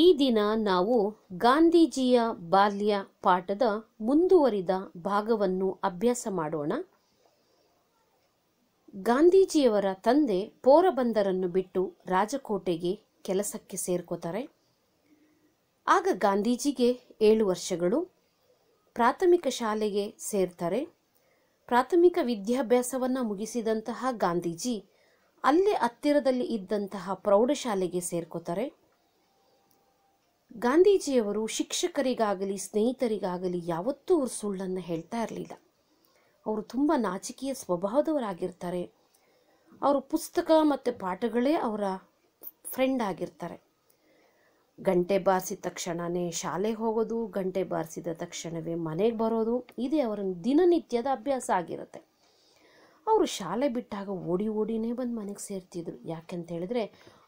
ಈ ದಿನ ನಾವು ಗಾಂಧೀಜಿಯ ಬಾಲ್ಯ ಪಾಠದ ಮುಂದುವರಿದ ಭಾಗವನ್ನು ಅಭ್ಯಾಸ ಮಾಡೋಣ ಗಾಂಧೀಜಿಯವರ ತಂದೆ ಪೋರಬಂದರನ್ನು ಬಿಟ್ಟು ರಾಜಕೋಟೆಗೆ ಕೆಲಸಕ್ಕೆ ಸೇರ್ಕೋತಾರೆ ಆಗ ಗಾಂಧೀಜಿಗೆ ಏಳು ವರ್ಷಗಳು ಪ್ರಾಥಮಿಕ ಶಾಲೆಗೆ ಸೇರ್ತಾರೆ ಪ್ರಾಥಮಿಕ ವಿದ್ಯಾಭ್ಯಾಸವನ್ನು ಮುಗಿಸಿದಂತಹ ಗಾಂಧೀಜಿ ಅಲ್ಲೇ ಹತ್ತಿರದಲ್ಲಿ ಇದ್ದಂತಹ ಪ್ರೌಢಶಾಲೆಗೆ ಸೇರ್ಕೋತಾರೆ ಗಾಂಧೀಜಿಯವರು ಶಿಕ್ಷಕರಿಗಾಗಲಿ ಸ್ನೇಹಿತರಿಗಾಗಲಿ ಯಾವತ್ತೂ ಅವರು ಸುಳ್ಳನ್ನು ಹೇಳ್ತಾ ಇರಲಿಲ್ಲ ಅವರು ತುಂಬ ನಾಚಿಕೆಯ ಸ್ವಭಾವದವರಾಗಿರ್ತಾರೆ ಅವರು ಪುಸ್ತಕ ಮತ್ತು ಪಾಠಗಳೇ ಅವರ ಫ್ರೆಂಡ್ ಆಗಿರ್ತಾರೆ ಗಂಟೆ ಬಾರಿಸಿದ ತಕ್ಷಣವೇ ಶಾಲೆಗೆ ಹೋಗೋದು ಗಂಟೆ ಬಾರಿಸಿದ ತಕ್ಷಣವೇ ಮನೆಗೆ ಬರೋದು ಇದೇ ಅವರ ದಿನನಿತ್ಯದ ಅಭ್ಯಾಸ ಆಗಿರುತ್ತೆ ಅವರು ಶಾಲೆ ಬಿಟ್ಟಾಗ ಓಡಿ ಓಡಿನೇ ಬಂದು ಮನೆಗೆ ಸೇರ್ತಿದ್ರು ಯಾಕೆಂತ ಹೇಳಿದ್ರೆ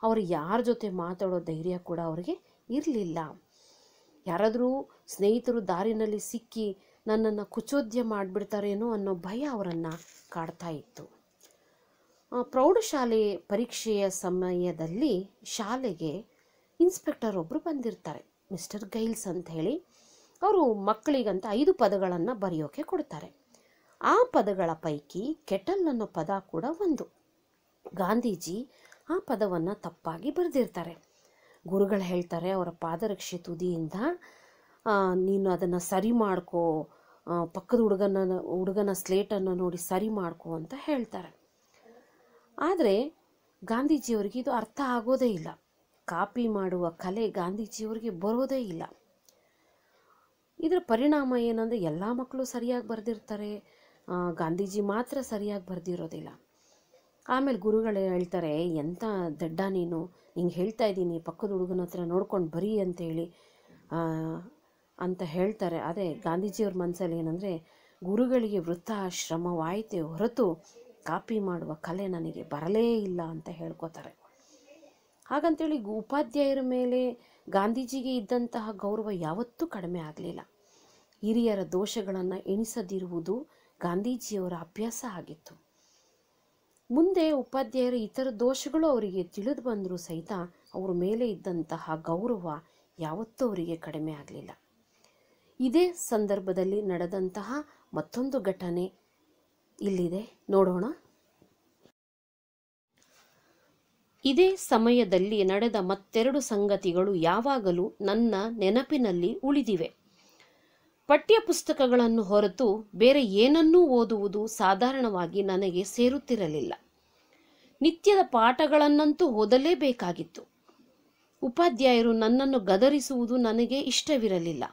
ಅವರು ಯಾರ ಜೊತೆ ಮಾತಾಡೋ ಧೈರ್ಯ ಕೂಡ ಅವರಿಗೆ ಇರಲಿಲ್ಲ ಯಾರಾದರೂ ಸ್ನೇಹಿತರು ದಾರಿನಲ್ಲಿ ಸಿಕ್ಕಿ ನನ್ನನ್ನು ಕುಚೋದ್ಯ ಮಾಡಿಬಿಡ್ತಾರೇನೋ ಅನ್ನೋ ಭಯ ಅವರನ್ನು ಕಾಡ್ತಾ ಇತ್ತು ಪ್ರೌಢಶಾಲೆ ಪರೀಕ್ಷೆಯ ಸಮಯದಲ್ಲಿ ಶಾಲೆಗೆ ಇನ್ಸ್ಪೆಕ್ಟರ್ ಒಬ್ಬರು ಬಂದಿರ್ತಾರೆ ಮಿಸ್ಟರ್ ಗೈಲ್ಸ್ ಅಂತ ಹೇಳಿ ಅವರು ಮಕ್ಕಳಿಗಂತ ಐದು ಪದಗಳನ್ನು ಬರೆಯೋಕೆ ಕೊಡ್ತಾರೆ ಆ ಪದಗಳ ಪೈಕಿ ಕೆಟಲ್ ಅನ್ನೋ ಪದ ಕೂಡ ಒಂದು ಗಾಂಧೀಜಿ ಆ ಪದವನ್ನು ತಪ್ಪಾಗಿ ಬರೆದಿರ್ತಾರೆ ಗುರುಗಳು ಹೇಳ್ತಾರೆ ಅವರ ಪಾದರಕ್ಷೆ ತುದಿಯಿಂದ ನೀನು ಅದನ್ನು ಸರಿ ಮಾಡ್ಕೋ ಪಕ್ಕದ ಹುಡುಗನ ಹುಡುಗನ ಸ್ಲೇಟನ್ನು ನೋಡಿ ಸರಿ ಮಾಡ್ಕೋ ಅಂತ ಹೇಳ್ತಾರೆ ಆದರೆ ಗಾಂಧೀಜಿಯವರಿಗೆ ಇದು ಅರ್ಥ ಆಗೋದೇ ಇಲ್ಲ ಕಾಪಿ ಮಾಡುವ ಕಲೆ ಗಾಂಧೀಜಿಯವರಿಗೆ ಬರೋದೇ ಇಲ್ಲ ಇದರ ಪರಿಣಾಮ ಏನಂದರೆ ಎಲ್ಲ ಮಕ್ಕಳು ಸರಿಯಾಗಿ ಬರೆದಿರ್ತಾರೆ ಗಾಂಧೀಜಿ ಮಾತ್ರ ಸರಿಯಾಗಿ ಬರೆದಿರೋದಿಲ್ಲ ಆಮೇಲೆ ಗುರುಗಳು ಹೇಳ್ತಾರೆ ಎಂಥ ದಡ್ಡ ನೀನು ನಿಂಗೆ ಹೇಳ್ತಾ ಇದ್ದೀನಿ ಪಕ್ಕದ ಹುಡುಗನ ಹತ್ರ ನೋಡ್ಕೊಂಡು ಬರೀ ಅಂತೇಳಿ ಅಂತ ಹೇಳ್ತಾರೆ ಅದೇ ಗಾಂಧೀಜಿಯವ್ರ ಮನಸ್ಸಲ್ಲಿ ಏನಂದರೆ ಗುರುಗಳಿಗೆ ವೃತ್ತಾಶ್ರಮವಾಯಿತೆ ಹೊರತು ಕಾಪಿ ಮಾಡುವ ಕಲೆ ನನಗೆ ಬರಲೇ ಇಲ್ಲ ಅಂತ ಹೇಳ್ಕೋತಾರೆ ಹಾಗಂತೇಳಿ ಉಪಾಧ್ಯಾಯರ ಮೇಲೆ ಗಾಂಧೀಜಿಗೆ ಇದ್ದಂತಹ ಗೌರವ ಯಾವತ್ತೂ ಕಡಿಮೆ ಆಗಲಿಲ್ಲ ಹಿರಿಯರ ದೋಷಗಳನ್ನು ಎಣಿಸದಿರುವುದು ಗಾಂಧೀಜಿಯವರ ಅಭ್ಯಾಸ ಆಗಿತ್ತು ಮುಂದೆ ಉಪಾಧ್ಯಾಯರ ಇತರ ದೋಷಗಳು ಅವರಿಗೆ ತಿಳಿದು ಬಂದರೂ ಸಹಿತ ಅವರ ಮೇಲೆ ಇದ್ದಂತಹ ಗೌರವ ಯಾವತ್ತೂ ಅವರಿಗೆ ಕಡಿಮೆ ಆಗಲಿಲ್ಲ ಇದೇ ಸಂದರ್ಭದಲ್ಲಿ ನಡೆದಂತಹ ಮತ್ತೊಂದು ಘಟನೆ ಇಲ್ಲಿದೆ ನೋಡೋಣ ಇದೇ ಸಮಯದಲ್ಲಿ ನಡೆದ ಮತ್ತೆರಡು ಸಂಗತಿಗಳು ಯಾವಾಗಲೂ ನನ್ನ ನೆನಪಿನಲ್ಲಿ ಉಳಿದಿವೆ ಪುಸ್ತಕಗಳನ್ನು ಹೊರತು ಬೇರೆ ಏನನ್ನೂ ಓದುವುದು ಸಾಧಾರಣವಾಗಿ ನನಗೆ ಸೇರುತ್ತಿರಲಿಲ್ಲ ನಿತ್ಯದ ಪಾಠಗಳನ್ನಂತೂ ಓದಲೇಬೇಕಾಗಿತ್ತು ಉಪಾಧ್ಯಾಯರು ನನ್ನನ್ನು ಗದರಿಸುವುದು ನನಗೆ ಇಷ್ಟವಿರಲಿಲ್ಲ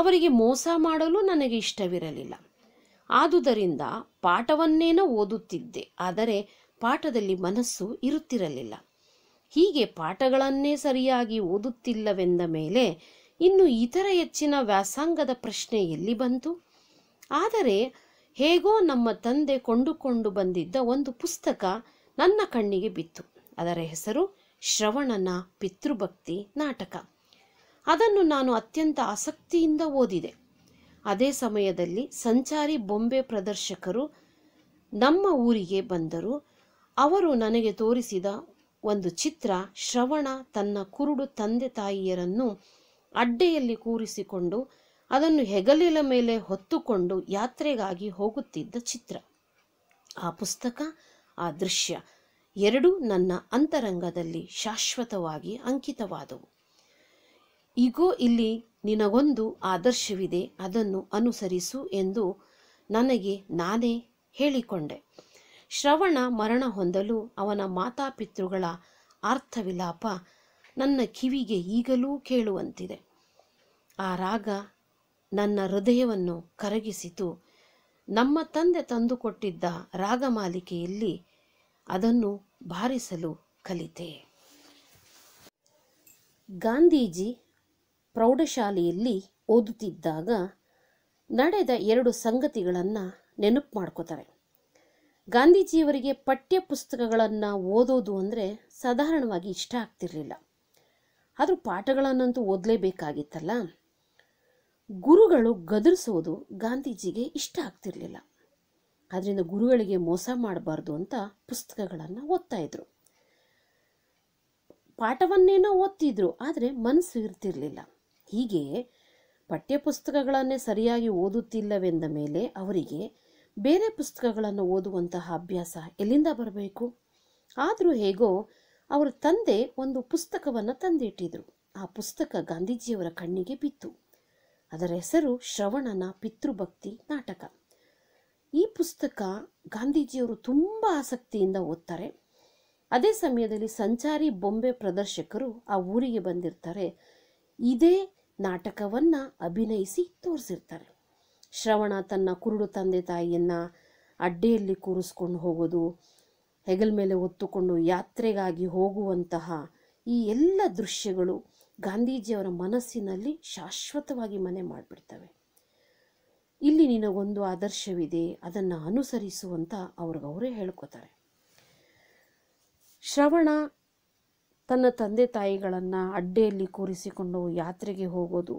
ಅವರಿಗೆ ಮೋಸ ಮಾಡಲು ನನಗೆ ಇಷ್ಟವಿರಲಿಲ್ಲ ಆದುದರಿಂದ ಪಾಠವನ್ನೇನೋ ಓದುತ್ತಿದ್ದೆ ಆದರೆ ಪಾಠದಲ್ಲಿ ಮನಸ್ಸು ಇರುತ್ತಿರಲಿಲ್ಲ ಹೀಗೆ ಪಾಠಗಳನ್ನೇ ಸರಿಯಾಗಿ ಓದುತ್ತಿಲ್ಲವೆಂದ ಮೇಲೆ ಇನ್ನು ಇತರ ಹೆಚ್ಚಿನ ವ್ಯಾಸಂಗದ ಪ್ರಶ್ನೆ ಎಲ್ಲಿ ಬಂತು ಆದರೆ ಹೇಗೋ ನಮ್ಮ ತಂದೆ ಕೊಂಡುಕೊಂಡು ಬಂದಿದ್ದ ಒಂದು ಪುಸ್ತಕ ನನ್ನ ಕಣ್ಣಿಗೆ ಬಿತ್ತು ಅದರ ಹೆಸರು ಶ್ರವಣನ ಪಿತೃಭಕ್ತಿ ನಾಟಕ ಅದನ್ನು ನಾನು ಅತ್ಯಂತ ಆಸಕ್ತಿಯಿಂದ ಓದಿದೆ ಅದೇ ಸಮಯದಲ್ಲಿ ಸಂಚಾರಿ ಬೊಂಬೆ ಪ್ರದರ್ಶಕರು ನಮ್ಮ ಊರಿಗೆ ಬಂದರು ಅವರು ನನಗೆ ತೋರಿಸಿದ ಒಂದು ಚಿತ್ರ ಶ್ರವಣ ತನ್ನ ಕುರುಡು ತಂದೆ ತಾಯಿಯರನ್ನು ಅಡ್ಡೆಯಲ್ಲಿ ಕೂರಿಸಿಕೊಂಡು ಅದನ್ನು ಹೆಗಲಿನ ಮೇಲೆ ಹೊತ್ತುಕೊಂಡು ಯಾತ್ರೆಗಾಗಿ ಹೋಗುತ್ತಿದ್ದ ಚಿತ್ರ ಆ ಪುಸ್ತಕ ಆ ದೃಶ್ಯ ಎರಡೂ ನನ್ನ ಅಂತರಂಗದಲ್ಲಿ ಶಾಶ್ವತವಾಗಿ ಅಂಕಿತವಾದವು ಈಗೋ ಇಲ್ಲಿ ನಿನಗೊಂದು ಆದರ್ಶವಿದೆ ಅದನ್ನು ಅನುಸರಿಸು ಎಂದು ನನಗೆ ನಾನೇ ಹೇಳಿಕೊಂಡೆ ಶ್ರವಣ ಮರಣ ಹೊಂದಲು ಅವನ ಮಾತಾಪಿತೃಗಳ ಅರ್ಥವಿಲಾಪ ನನ್ನ ಕಿವಿಗೆ ಈಗಲೂ ಕೇಳುವಂತಿದೆ ಆ ರಾಗ ನನ್ನ ಹೃದಯವನ್ನು ಕರಗಿಸಿತು ನಮ್ಮ ತಂದೆ ತಂದುಕೊಟ್ಟಿದ್ದ ರಾಗಮಾಲಿಕೆಯಲ್ಲಿ ಅದನ್ನು ಬಾರಿಸಲು ಕಲಿತೆ ಗಾಂಧೀಜಿ ಪ್ರೌಢಶಾಲೆಯಲ್ಲಿ ಓದುತ್ತಿದ್ದಾಗ ನಡೆದ ಎರಡು ಸಂಗತಿಗಳನ್ನು ನೆನಪು ಮಾಡ್ಕೋತಾರೆ ಗಾಂಧೀಜಿಯವರಿಗೆ ಪಠ್ಯ ಪುಸ್ತಕಗಳನ್ನು ಓದೋದು ಅಂದರೆ ಸಾಧಾರಣವಾಗಿ ಇಷ್ಟ ಆಗ್ತಿರಲಿಲ್ಲ ಆದರೂ ಪಾಠಗಳನ್ನಂತೂ ಓದಲೇಬೇಕಾಗಿತ್ತಲ್ಲ ಗುರುಗಳು ಗದರಿಸೋದು ಗಾಂಧೀಜಿಗೆ ಇಷ್ಟ ಆಗ್ತಿರಲಿಲ್ಲ ಆದ್ದರಿಂದ ಗುರುಗಳಿಗೆ ಮೋಸ ಮಾಡಬಾರ್ದು ಅಂತ ಪುಸ್ತಕಗಳನ್ನು ಓದ್ತಾ ಇದ್ರು ಪಾಠವನ್ನೇನೋ ಓದ್ತಿದ್ರು ಆದರೆ ಮನಸ್ಸು ಇರ್ತಿರಲಿಲ್ಲ ಹೀಗೆ ಪಠ್ಯಪುಸ್ತಕಗಳನ್ನೇ ಸರಿಯಾಗಿ ಓದುತ್ತಿಲ್ಲವೆಂದ ಮೇಲೆ ಅವರಿಗೆ ಬೇರೆ ಪುಸ್ತಕಗಳನ್ನು ಓದುವಂತಹ ಅಭ್ಯಾಸ ಎಲ್ಲಿಂದ ಬರಬೇಕು ಆದರೂ ಹೇಗೋ ಅವರ ತಂದೆ ಒಂದು ಪುಸ್ತಕವನ್ನು ತಂದಿಟ್ಟಿದ್ರು ಆ ಪುಸ್ತಕ ಗಾಂಧೀಜಿಯವರ ಕಣ್ಣಿಗೆ ಬಿತ್ತು ಅದರ ಹೆಸರು ಶ್ರವಣನ ಪಿತೃಭಕ್ತಿ ನಾಟಕ ಈ ಪುಸ್ತಕ ಗಾಂಧೀಜಿಯವರು ತುಂಬ ಆಸಕ್ತಿಯಿಂದ ಓದ್ತಾರೆ ಅದೇ ಸಮಯದಲ್ಲಿ ಸಂಚಾರಿ ಬೊಂಬೆ ಪ್ರದರ್ಶಕರು ಆ ಊರಿಗೆ ಬಂದಿರ್ತಾರೆ ಇದೇ ನಾಟಕವನ್ನು ಅಭಿನಯಿಸಿ ತೋರಿಸಿರ್ತಾರೆ ಶ್ರವಣ ತನ್ನ ಕುರುಡು ತಂದೆ ತಾಯಿಯನ್ನು ಅಡ್ಡೆಯಲ್ಲಿ ಕೂರಿಸ್ಕೊಂಡು ಹೋಗೋದು ಹೆಗಲ್ ಮೇಲೆ ಹೊತ್ತುಕೊಂಡು ಯಾತ್ರೆಗಾಗಿ ಹೋಗುವಂತಹ ಈ ಎಲ್ಲ ದೃಶ್ಯಗಳು ಗಾಂಧೀಜಿಯವರ ಮನಸ್ಸಿನಲ್ಲಿ ಶಾಶ್ವತವಾಗಿ ಮನೆ ಮಾಡಿಬಿಡ್ತವೆ ಇಲ್ಲಿ ನಿನಗೊಂದು ಆದರ್ಶವಿದೆ ಅದನ್ನು ಅನುಸರಿಸುವಂತ ಅವ್ರಿಗವರೇ ಹೇಳ್ಕೊತಾರೆ ಶ್ರವಣ ತನ್ನ ತಂದೆ ತಾಯಿಗಳನ್ನು ಅಡ್ಡೆಯಲ್ಲಿ ಕೂರಿಸಿಕೊಂಡು ಯಾತ್ರೆಗೆ ಹೋಗೋದು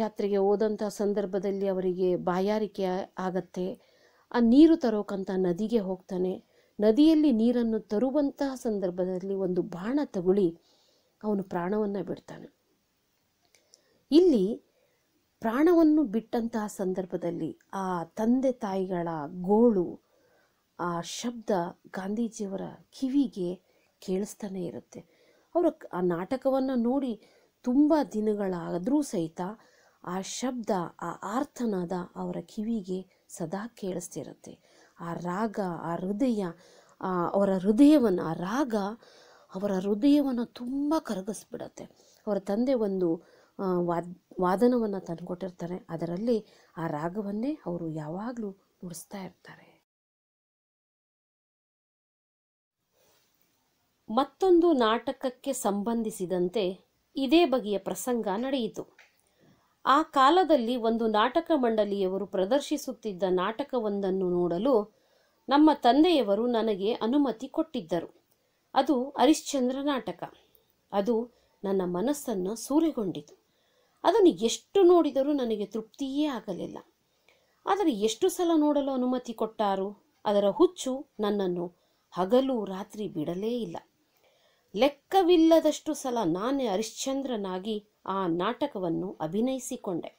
ಯಾತ್ರೆಗೆ ಹೋದಂಥ ಸಂದರ್ಭದಲ್ಲಿ ಅವರಿಗೆ ಬಾಯಾರಿಕೆ ಆಗತ್ತೆ ಆ ನೀರು ತರೋಕ್ಕಂಥ ನದಿಗೆ ಹೋಗ್ತಾನೆ ನದಿಯಲ್ಲಿ ನೀರನ್ನು ತರುವಂತಹ ಸಂದರ್ಭದಲ್ಲಿ ಒಂದು ಬಾಣ ತಗುಳಿ ಅವನು ಪ್ರಾಣವನ್ನು ಬಿಡ್ತಾನೆ ಇಲ್ಲಿ ಪ್ರಾಣವನ್ನು ಬಿಟ್ಟಂತಹ ಸಂದರ್ಭದಲ್ಲಿ ಆ ತಂದೆ ತಾಯಿಗಳ ಗೋಳು ಆ ಶಬ್ದ ಗಾಂಧೀಜಿಯವರ ಕಿವಿಗೆ ಕೇಳಿಸ್ತಾನೆ ಇರುತ್ತೆ ಅವರ ಆ ನಾಟಕವನ್ನು ನೋಡಿ ತುಂಬ ದಿನಗಳಾದರೂ ಸಹಿತ ಆ ಶಬ್ದ ಆ ಆರ್ತನಾದ ಅವರ ಕಿವಿಗೆ ಸದಾ ಕೇಳಿಸ್ತಿರುತ್ತೆ ಆ ರಾಗ ಆ ಹೃದಯ ಅವರ ಹೃದಯವನ್ನು ಆ ರಾಗ ಅವರ ಹೃದಯವನ್ನು ತುಂಬ ಕರಗಿಸ್ಬಿಡತ್ತೆ ಅವರ ತಂದೆ ಒಂದು ವಾದ್ ವಾದನವನ್ನು ತಂದುಕೊಟ್ಟಿರ್ತಾರೆ ಅದರಲ್ಲಿ ಆ ರಾಗವನ್ನೇ ಅವರು ಯಾವಾಗಲೂ ನುಡಿಸ್ತಾ ಇರ್ತಾರೆ ಮತ್ತೊಂದು ನಾಟಕಕ್ಕೆ ಸಂಬಂಧಿಸಿದಂತೆ ಇದೇ ಬಗೆಯ ಪ್ರಸಂಗ ನಡೆಯಿತು ಆ ಕಾಲದಲ್ಲಿ ಒಂದು ನಾಟಕ ಮಂಡಳಿಯವರು ಪ್ರದರ್ಶಿಸುತ್ತಿದ್ದ ನಾಟಕವೊಂದನ್ನು ನೋಡಲು ನಮ್ಮ ತಂದೆಯವರು ನನಗೆ ಅನುಮತಿ ಕೊಟ್ಟಿದ್ದರು ಅದು ಹರಿಶ್ಚಂದ್ರ ನಾಟಕ ಅದು ನನ್ನ ಮನಸ್ಸನ್ನು ಸೂರೆಗೊಂಡಿತು ಅದನ್ನು ಎಷ್ಟು ನೋಡಿದರೂ ನನಗೆ ತೃಪ್ತಿಯೇ ಆಗಲಿಲ್ಲ ಆದರೆ ಎಷ್ಟು ಸಲ ನೋಡಲು ಅನುಮತಿ ಕೊಟ್ಟಾರು ಅದರ ಹುಚ್ಚು ನನ್ನನ್ನು ಹಗಲು ರಾತ್ರಿ ಬಿಡಲೇ ಇಲ್ಲ ಲೆಕ್ಕವಿಲ್ಲದಷ್ಟು ಸಲ ನಾನೇ ಹರಿಶ್ಚಂದ್ರನಾಗಿ ಆ ನಾಟಕವನ್ನು ಅಭಿನಯಿಸಿಕೊಂಡೆ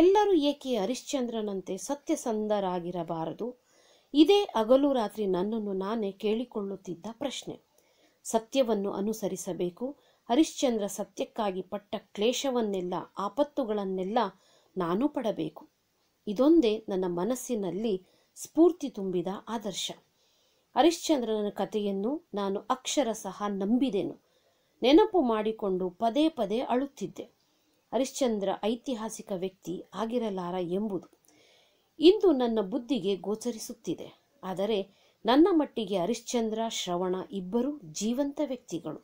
ಎಲ್ಲರೂ ಏಕೆ ಹರಿಶ್ಚಂದ್ರನಂತೆ ಸತ್ಯಸಂಧರಾಗಿರಬಾರದು ಇದೇ ಹಗಲು ರಾತ್ರಿ ನನ್ನನ್ನು ನಾನೇ ಕೇಳಿಕೊಳ್ಳುತ್ತಿದ್ದ ಪ್ರಶ್ನೆ ಸತ್ಯವನ್ನು ಅನುಸರಿಸಬೇಕು ಹರಿಶ್ಚಂದ್ರ ಸತ್ಯಕ್ಕಾಗಿ ಪಟ್ಟ ಕ್ಲೇಶವನ್ನೆಲ್ಲ ಆಪತ್ತುಗಳನ್ನೆಲ್ಲ ನಾನು ಪಡಬೇಕು ಇದೊಂದೇ ನನ್ನ ಮನಸ್ಸಿನಲ್ಲಿ ಸ್ಫೂರ್ತಿ ತುಂಬಿದ ಆದರ್ಶ ಹರಿಶ್ಚಂದ್ರನ ಕಥೆಯನ್ನು ನಾನು ಅಕ್ಷರ ಸಹ ನಂಬಿದೆನು ನೆನಪು ಮಾಡಿಕೊಂಡು ಪದೇ ಪದೇ ಅಳುತ್ತಿದ್ದೆ ಹರಿಶ್ಚಂದ್ರ ಐತಿಹಾಸಿಕ ವ್ಯಕ್ತಿ ಆಗಿರಲಾರ ಎಂಬುದು ಇಂದು ನನ್ನ ಬುದ್ಧಿಗೆ ಗೋಚರಿಸುತ್ತಿದೆ ಆದರೆ ನನ್ನ ಮಟ್ಟಿಗೆ ಹರಿಶ್ಚಂದ್ರ ಶ್ರವಣ ಇಬ್ಬರು ಜೀವಂತ ವ್ಯಕ್ತಿಗಳು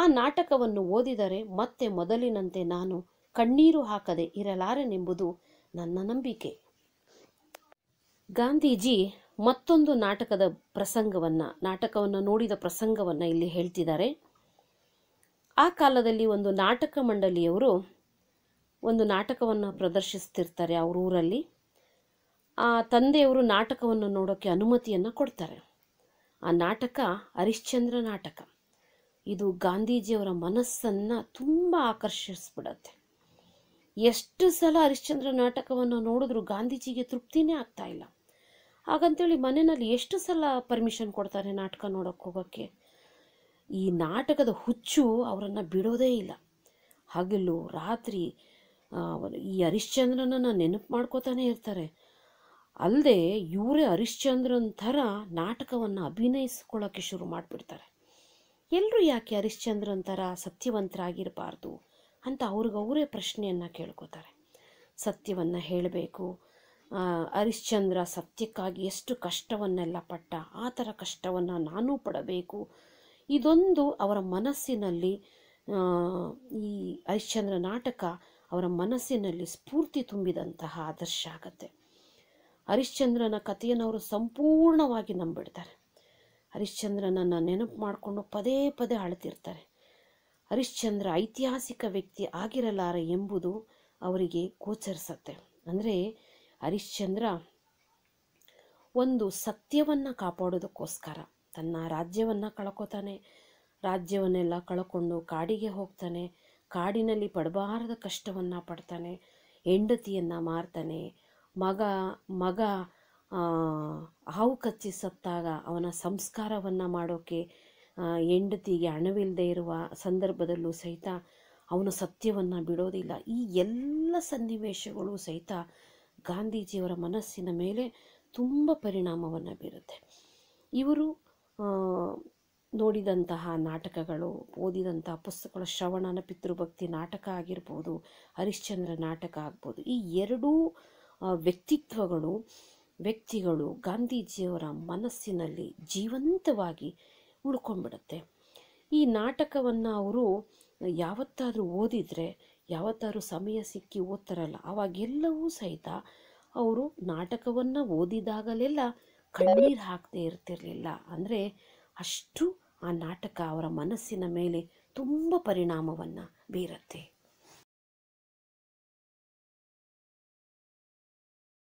ಆ ನಾಟಕವನ್ನು ಓದಿದರೆ ಮತ್ತೆ ಮೊದಲಿನಂತೆ ನಾನು ಕಣ್ಣೀರು ಹಾಕದೆ ಇರಲಾರೆನೆಂಬುದು ನನ್ನ ನಂಬಿಕೆ ಗಾಂಧೀಜಿ ಮತ್ತೊಂದು ನಾಟಕದ ಪ್ರಸಂಗವನ್ನು ನಾಟಕವನ್ನು ನೋಡಿದ ಪ್ರಸಂಗವನ್ನು ಇಲ್ಲಿ ಹೇಳ್ತಿದ್ದಾರೆ ಆ ಕಾಲದಲ್ಲಿ ಒಂದು ನಾಟಕ ಮಂಡಳಿಯವರು ಒಂದು ನಾಟಕವನ್ನು ಪ್ರದರ್ಶಿಸ್ತಿರ್ತಾರೆ ಅವ್ರ ಊರಲ್ಲಿ ಆ ತಂದೆಯವರು ನಾಟಕವನ್ನು ನೋಡೋಕ್ಕೆ ಅನುಮತಿಯನ್ನು ಕೊಡ್ತಾರೆ ಆ ನಾಟಕ ಹರಿಶ್ಚಂದ್ರ ನಾಟಕ ಇದು ಗಾಂಧೀಜಿಯವರ ಮನಸ್ಸನ್ನು ತುಂಬ ಆಕರ್ಷಿಸ್ಬಿಡತ್ತೆ ಎಷ್ಟು ಸಲ ಹರಿಶ್ಚಂದ್ರ ನಾಟಕವನ್ನು ನೋಡಿದ್ರು ಗಾಂಧೀಜಿಗೆ ತೃಪ್ತಿನೇ ಆಗ್ತಾ ಇಲ್ಲ ಹಾಗಂತೇಳಿ ಮನೆಯಲ್ಲಿ ಎಷ್ಟು ಸಲ ಪರ್ಮಿಷನ್ ಕೊಡ್ತಾರೆ ನಾಟಕ ನೋಡೋಕ್ಕೆ ಹೋಗೋಕ್ಕೆ ಈ ನಾಟಕದ ಹುಚ್ಚು ಅವರನ್ನು ಬಿಡೋದೇ ಇಲ್ಲ ಹಗಲು ರಾತ್ರಿ ಈ ಹರಿಶ್ಚಂದ್ರನನ್ನು ನೆನಪು ಮಾಡ್ಕೋತಾನೆ ಇರ್ತಾರೆ ಅಲ್ಲದೆ ಇವರೇ ಹರಿಶ್ಚಂದ್ರನ್ ಥರ ನಾಟಕವನ್ನು ಅಭಿನಯಿಸ್ಕೊಳ್ಳೋಕ್ಕೆ ಶುರು ಮಾಡಿಬಿಡ್ತಾರೆ ಎಲ್ಲರೂ ಯಾಕೆ ಹರಿಶ್ಚಂದ್ರನ್ ಥರ ಸತ್ಯವಂತರಾಗಿರಬಾರ್ದು ಅಂತ ಅವ್ರಿಗವರೇ ಪ್ರಶ್ನೆಯನ್ನು ಕೇಳ್ಕೋತಾರೆ ಸತ್ಯವನ್ನು ಹೇಳಬೇಕು ಹರಿಶ್ಚಂದ್ರ ಸತ್ಯಕ್ಕಾಗಿ ಎಷ್ಟು ಕಷ್ಟವನ್ನೆಲ್ಲ ಪಟ್ಟ ಆ ಥರ ಕಷ್ಟವನ್ನು ನಾನೂ ಪಡಬೇಕು ಇದೊಂದು ಅವರ ಮನಸ್ಸಿನಲ್ಲಿ ಈ ಹರಿಶ್ಚಂದ್ರ ನಾಟಕ ಅವರ ಮನಸ್ಸಿನಲ್ಲಿ ಸ್ಫೂರ್ತಿ ತುಂಬಿದಂತಹ ಆದರ್ಶ ಆಗತ್ತೆ ಹರಿಶ್ಚಂದ್ರನ ಕಥೆಯನ್ನು ಅವರು ಸಂಪೂರ್ಣವಾಗಿ ನಂಬಿಡ್ತಾರೆ ಹರಿಶ್ಚಂದ್ರನನ್ನು ನೆನಪು ಮಾಡಿಕೊಂಡು ಪದೇ ಪದೇ ಅಳತಿರ್ತಾರೆ ಹರಿಶ್ಚಂದ್ರ ಐತಿಹಾಸಿಕ ವ್ಯಕ್ತಿ ಆಗಿರಲಾರ ಎಂಬುದು ಅವರಿಗೆ ಗೋಚರಿಸತ್ತೆ ಅಂದರೆ ಹರಿಶ್ಚಂದ್ರ ಒಂದು ಸತ್ಯವನ್ನು ಕಾಪಾಡೋದಕ್ಕೋಸ್ಕರ ತನ್ನ ರಾಜ್ಯವನ್ನು ಕಳ್ಕೊತಾನೆ ರಾಜ್ಯವನ್ನೆಲ್ಲ ಕಳ್ಕೊಂಡು ಕಾಡಿಗೆ ಹೋಗ್ತಾನೆ ಕಾಡಿನಲ್ಲಿ ಪಡಬಾರದ ಕಷ್ಟವನ್ನು ಪಡ್ತಾನೆ ಹೆಂಡತಿಯನ್ನು ಮಾರ್ತಾನೆ ಮಗ ಮಗ ಹಾವು ಕಚ್ಚಿ ಸತ್ತಾಗ ಅವನ ಸಂಸ್ಕಾರವನ್ನು ಮಾಡೋಕ್ಕೆ ಹೆಂಡತಿಗೆ ಹಣವಿಲ್ಲದೆ ಇರುವ ಸಂದರ್ಭದಲ್ಲೂ ಸಹಿತ ಅವನು ಸತ್ಯವನ್ನು ಬಿಡೋದಿಲ್ಲ ಈ ಎಲ್ಲ ಸನ್ನಿವೇಶಗಳು ಸಹಿತ ಗಾಂಧೀಜಿಯವರ ಮನಸ್ಸಿನ ಮೇಲೆ ತುಂಬ ಪರಿಣಾಮವನ್ನು ಬೀರುತ್ತೆ ಇವರು ನೋಡಿದಂತಹ ನಾಟಕಗಳು ಓದಿದಂತಹ ಪುಸ್ತಕಗಳ ಶ್ರವಣನ ಪಿತೃಭಕ್ತಿ ನಾಟಕ ಆಗಿರ್ಬೋದು ಹರಿಶ್ಚಂದ್ರ ನಾಟಕ ಆಗ್ಬೋದು ಈ ಎರಡೂ ವ್ಯಕ್ತಿತ್ವಗಳು ವ್ಯಕ್ತಿಗಳು ಗಾಂಧೀಜಿಯವರ ಮನಸ್ಸಿನಲ್ಲಿ ಜೀವಂತವಾಗಿ ಉಳ್ಕೊಂಡ್ಬಿಡುತ್ತೆ ಈ ನಾಟಕವನ್ನು ಅವರು ಯಾವತ್ತಾದರೂ ಓದಿದರೆ ಯಾವತ್ತಾದ್ರೂ ಸಮಯ ಸಿಕ್ಕಿ ಓದ್ತಾರಲ್ಲ ಅವಾಗೆಲ್ಲವೂ ಸಹಿತ ಅವರು ನಾಟಕವನ್ನು ಓದಿದಾಗಲೆಲ್ಲ ಕಣ್ಣೀರು ಹಾಕದೇ ಇರ್ತಿರಲಿಲ್ಲ ಅಂದರೆ ಅಷ್ಟು ಆ ನಾಟಕ ಅವರ ಮನಸ್ಸಿನ ಮೇಲೆ ತುಂಬ ಪರಿಣಾಮವನ್ನು ಬೀರುತ್ತೆ